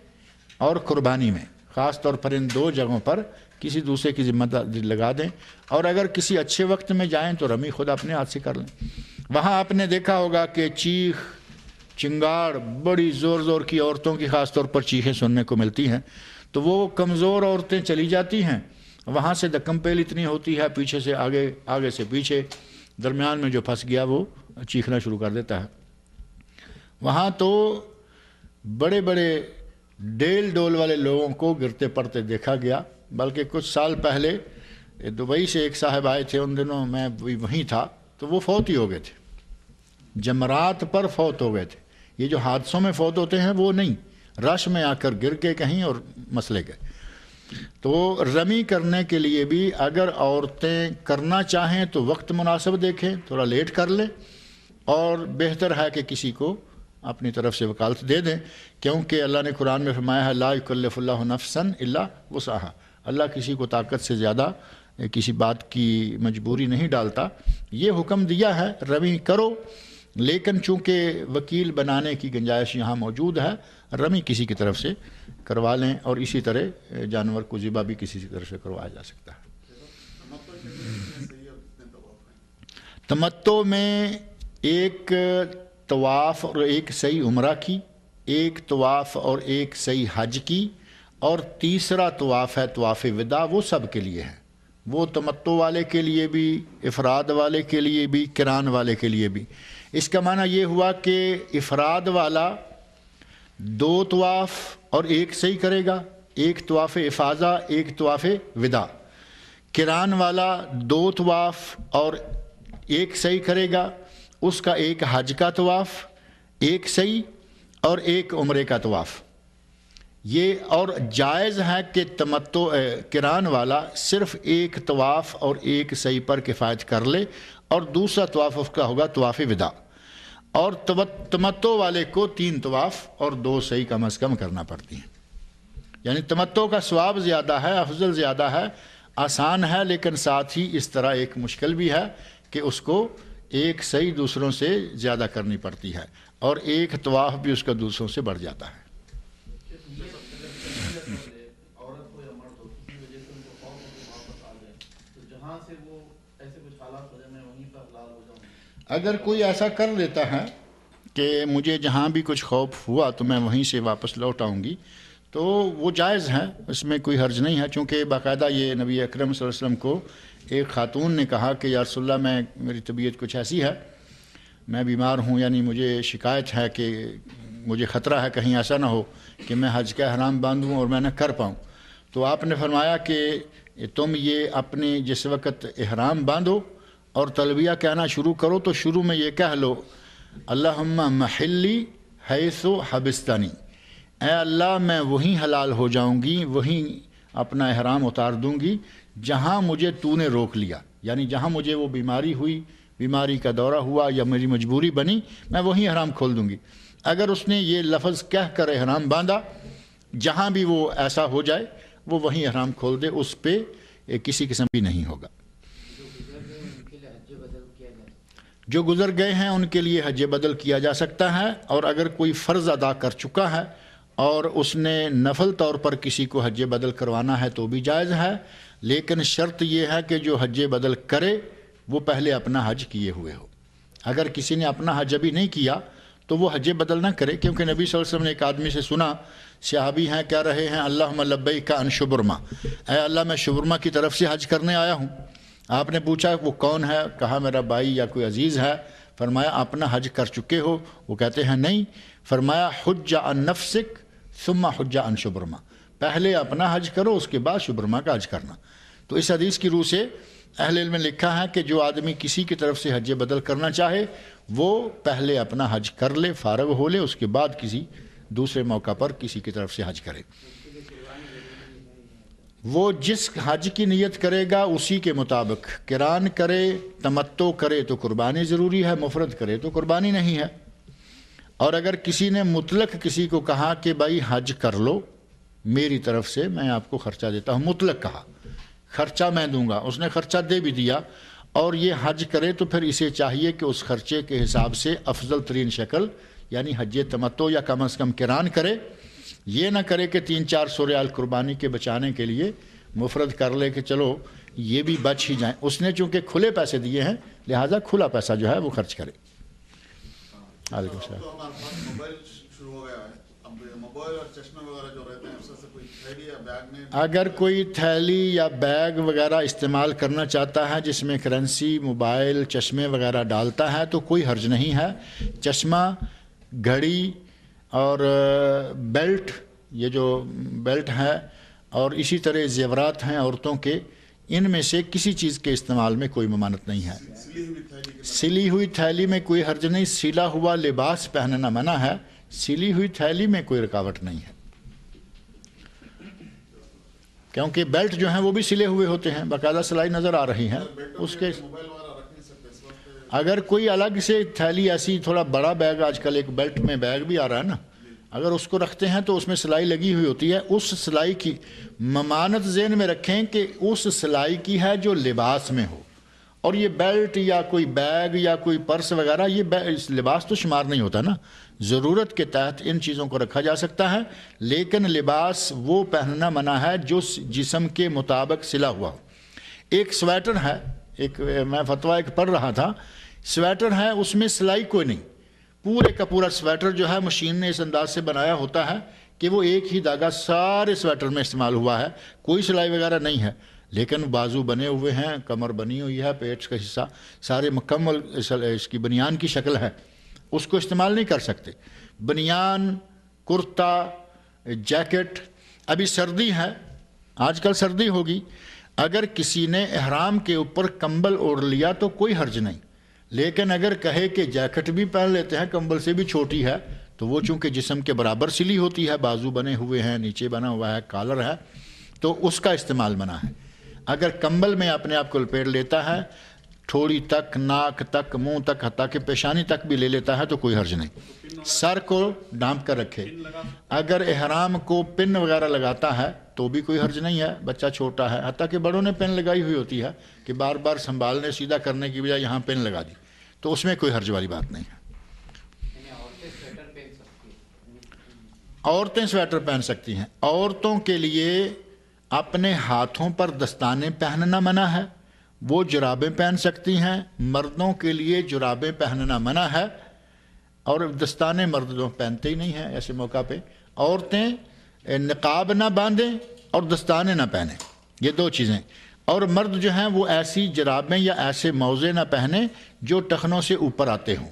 और कुर्बानी में ख़ास तौर पर इन दो जगहों पर किसी दूसरे की जिम्मेदारी लगा दें और अगर किसी अच्छे वक्त में जाएं तो रमी खुद अपने हाथ से कर लें वहाँ आपने देखा होगा कि चीख चिंगाड़ बड़ी ज़ोर ज़ोर की औरतों की ख़ास तौर पर चीखें सुनने को मिलती हैं तो वो कमज़ोर औरतें चली जाती हैं वहाँ से धक्कम पेल इतनी होती है पीछे से आगे आगे से पीछे दरमियान में जो फंस गया वो चीखना शुरू कर देता है वहाँ तो बड़े बड़े डेल डोल वाले लोगों को गिरते पड़ते देखा गया बल्कि कुछ साल पहले दुबई से एक साहब आए थे उन दिनों मैं वहीं था तो वो फौत ही हो गए थे जमरात पर फौत हो गए थे ये जो हादसों में फौत होते हैं वो नहीं रश में आकर गिर के कहीं और मसले गए तो रमी करने के लिए भी अगर औरतें करना चाहें तो वक्त मुनासिब देखें थोड़ा लेट कर लें और बेहतर है कि किसी को अपनी तरफ से वकालत दे दें क्योंकि अल्लाह ने कुरान में फरमाया है ला अल्लाह वसाहा अल्लाह किसी को ताकत से ज़्यादा किसी बात की मजबूरी नहीं डालता ये हुक्म दिया है रमी करो लेकिन चूँकि वकील बनाने की गुंजाइश यहाँ मौजूद है रमी किसी की तरफ से करवा लें और इसी तरह जानवर को ज़िबा भी किसी की तरफ से करवाया जा सकता है तमत्तों में एक तवाफ़ और एक सही उम्र की एक तवाफ़ और एक सही हज की और तीसरा तवाफ़ है तवाफ़ विदा वो सब के लिए है वो तमत्तो वाले के लिए भी इफ़राद वाले के लिए भी किरान वाले के लिए भी इसका माना ये हुआ कि इफ़राद वाला दो तवाफ़ और एक से ही करेगा एक तवाफ़ इफाजा एक तवाफ़ विदा किरान वाला दो तवाफ़ और एक सही करेगा उसका एक हज का तवाफ़ एक सही और एक उम्र का तवाफ़ ये और जायज़ है कि तमत्तो किरान वाला सिर्फ एक तवाफ़ और एक सई पर किफ़ायत कर ले और दूसरा तवाफ़ उसका होगा तवाफ़ विदा और तमत्तो वाले को तीन तवाफ़ और दो सही कम अज़ कम करना पड़ती हैं यानी तमत्तो का स्वाब ज़्यादा है अफजल ज़्यादा है आसान है लेकिन साथ ही इस तरह एक मुश्किल भी है कि उसको एक सही दूसरों से ज़्यादा करनी पड़ती है और एक तवाफ़ भी उसका दूसरों से बढ़ जाता है अगर कोई ऐसा कर लेता है कि मुझे जहाँ भी कुछ खौफ हुआ तो मैं वहीं से वापस लौट आऊँगी तो वो जायज़ है इसमें कोई हर्ज नहीं है चूँकि बाकायदा ये नबी अकरम वसम को एक ख़ातून ने कहा कि यारसोल्ला मैं मेरी तबीयत कुछ ऐसी है मैं बीमार हूँ यानी मुझे शिकायत है कि मुझे ख़तरा है कहीं ऐसा ना हो कि मैं हज का हराम बांधूँ और मैं ना कर पाऊँ तो आपने फरमाया कि तुम ये अपने जिस वक्त अहराम बांधो और तलबिया कहना शुरू करो तो शुरू में ये कह लो अल्लाह महल्ली हैसो हबिस्तानी ए अल्लाह मैं वहीं हलाल हो जाऊंगी वहीं अपना अहराम उतार दूंगी जहाँ मुझे तूने रोक लिया यानी जहाँ मुझे वो बीमारी हुई बीमारी का दौरा हुआ या मेरी मजबूरी बनी मैं वहीं हराम खोल दूंगी अगर उसने ये लफ्ज़ कह कर एहराम बांधा जहाँ भी वो ऐसा हो जाए वो वहीं हराम खोल दे उस पर किसी किस्म भी नहीं होगा जो गुज़र गए हैं उनके लिए हज बदल किया जा सकता है और अगर कोई फ़र्ज़ अदा कर चुका है और उसने नफल तौर पर किसी को हज बदल करवाना है तो भी जायज़ है लेकिन शर्त यह है कि जो हज बदल करे वो पहले अपना हज किए हुए हो अगर किसी ने अपना हज अभी नहीं किया तो वो हज बदल ना करे क्योंकि नबी वसल्लम ने एक आदमी से सुना सहाबी हैं क्या रहे हैं अल्लाह लब्बई का अन अः अल्लाह मैं शुबरमा की तरफ से हज करने आया हूँ आपने पूछा वो कौन है कहा मेरा भाई या कोई अजीज़ है फरमाया अपना हज कर चुके हो वो कहते हैं नहीं फरमाया हज्जा अन नफसिक सुम्मा हज्जा अन शुबरमा पहले अपना हज करो उसके बाद शुबरमा का हज करना तो इस हदीस की रूह से अहल में लिखा है कि जो आदमी किसी की तरफ से हज बदल करना चाहे वो पहले अपना हज कर ले फारग हो ले उसके बाद किसी दूसरे मौका पर किसी की तरफ से हज करे वो जिस हज की नीयत करेगा उसी के मुताबिक किरान करे तमत्तो करे तो कुर्बानी ज़रूरी है मुफरत करे तो कुर्बानी नहीं है और अगर किसी ने मुतलक किसी को कहा कि भाई हज कर लो मेरी तरफ से मैं आपको ख़र्चा देता हूँ मुतलक कहा खर्चा मैं दूंगा उसने खर्चा दे भी दिया और ये हज करे तो फिर इसे चाहिए कि उस खर्चे के हिसाब से अफजल तरीन शक्ल यानी हज तमत्तो या कम अज़ कम किरान करे ये ना करे कि तीन चार सोरेल कुर्बानी के बचाने के लिए मुफरत कर ले कि चलो ये भी बच ही जाए उसने चूँकि खुले पैसे दिए हैं लिहाजा खुला पैसा जो है वो खर्च करे तो अगर कोई थैली या बैग वगैरह इस्तेमाल करना चाहता है जिसमें करेंसी मोबाइल चश्मे वगैरह डालता है तो कोई हर्ज नहीं है चश्मा घड़ी और बेल्ट ये जो बेल्ट है और इसी तरह जेवरात हैं औरतों के इनमें से किसी चीज़ के इस्तेमाल में कोई ममानत नहीं है सिली हुई थैली में कोई हर्ज नहीं सिला हुआ लिबास पहनना मना है सिली हुई थैली में कोई रुकावट नहीं है क्योंकि बेल्ट जो हैं वो भी सिले हुए होते हैं बाकायदा सिलाई नज़र आ रही है उसके अगर कोई अलग से थैली ऐसी थोड़ा बड़ा बैग आजकल एक बेल्ट में बैग भी आ रहा है ना अगर उसको रखते हैं तो उसमें सिलाई लगी हुई होती है उस सिलाई की ममानत जेन में रखें कि उस सिलाई की है जो लिबास में हो और ये बेल्ट या कोई बैग या कोई पर्स वगैरह ये लिबास तो शुमार नहीं होता ना ज़रूरत के तहत इन चीज़ों को रखा जा सकता है लेकिन लिबास वो पहनना मना है जो जिसम के मुताबिक सिला हुआ हो एक स्वेटर है एक मैं फतवा एक पढ़ रहा था स्वेटर है उसमें सिलाई कोई नहीं पूरे का पूरा स्वेटर जो है मशीन ने इस अंदाज से बनाया होता है कि वो एक ही धागा सारे स्वेटर में इस्तेमाल हुआ है कोई सिलाई वगैरह नहीं है लेकिन बाजू बने हुए हैं कमर बनी हुई है पेट का हिस्सा सारे मुकम्मल इसकी बनियान की शक्ल है उसको इस्तेमाल नहीं कर सकते बनियान कुर्ता जैकेट अभी सर्दी है आजकल सर्दी होगी अगर किसी ने अहराम के ऊपर कंबल ओढ़ लिया तो कोई हर्ज नहीं लेकिन अगर कहे कि जैकेट भी पहन लेते हैं कंबल से भी छोटी है तो वो चूंकि जिसम के बराबर सिली होती है बाजू बने हुए हैं नीचे बना हुआ है कॉलर है तो उसका इस्तेमाल बना है अगर कंबल में अपने आप को लपेट लेता है थोड़ी तक नाक तक मुंह तक हत्या के पेशानी तक भी ले लेता है तो कोई हर्ज नहीं सर को डांप कर रखे अगर एहराम को पिन वगैरह लगाता है तो भी कोई हर्ज नहीं है बच्चा छोटा है हत्या कि बड़ों ने पेन लगाई हुई होती है कि बार बार संभालने सीधा करने की बजाय यहाँ पेन लगा दी तो उसमें कोई हर्ज वाली बात नहीं है औरतें स्वेटर पहन सकती हैं औरतों के लिए अपने हाथों पर दस्ताने पहनना मना है वो जुराबें पहन सकती हैं मर्दों के लिए जुराबें पहनना मना है और दस्ताने मर्दों पहनते ही नहीं हैं ऐसे मौका पे औरतें नकाब ना बांधें और दस्ताने ना पहने ये दो चीज़ें और मर्द जो हैं वो ऐसी जराबें या ऐसे मौज़े ना पहने जो टखनों से ऊपर आते हों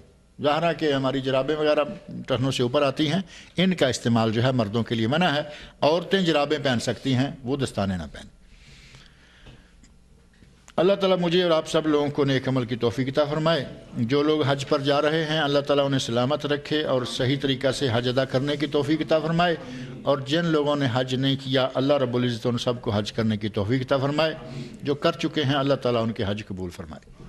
जहरा के हमारी जराबें वगैरह टखनों से ऊपर आती हैं इनका इस्तेमाल जो है मर्दों के लिए मना है औरतें जराबें पहन सकती हैं वो दस्ताने ना पहने अल्लाह ताला मुझे और आप सब लोगों को नेक अमल की तोफ़ी फरमाए जो लोग हज पर जा रहे हैं अल्लाह ताला उन्हें सलामत रखे और सही तरीक़ा से हज अदा करने की तोफ़ीकता फरमाए और जिन लोगों ने हज नहीं किया अल्लाह रबुल्ज़त उन सबको हज करने की तोफ़ीकता फरमाए जो कर चुके हैं अल्लाह ताला उनके हज कबूल फरमाए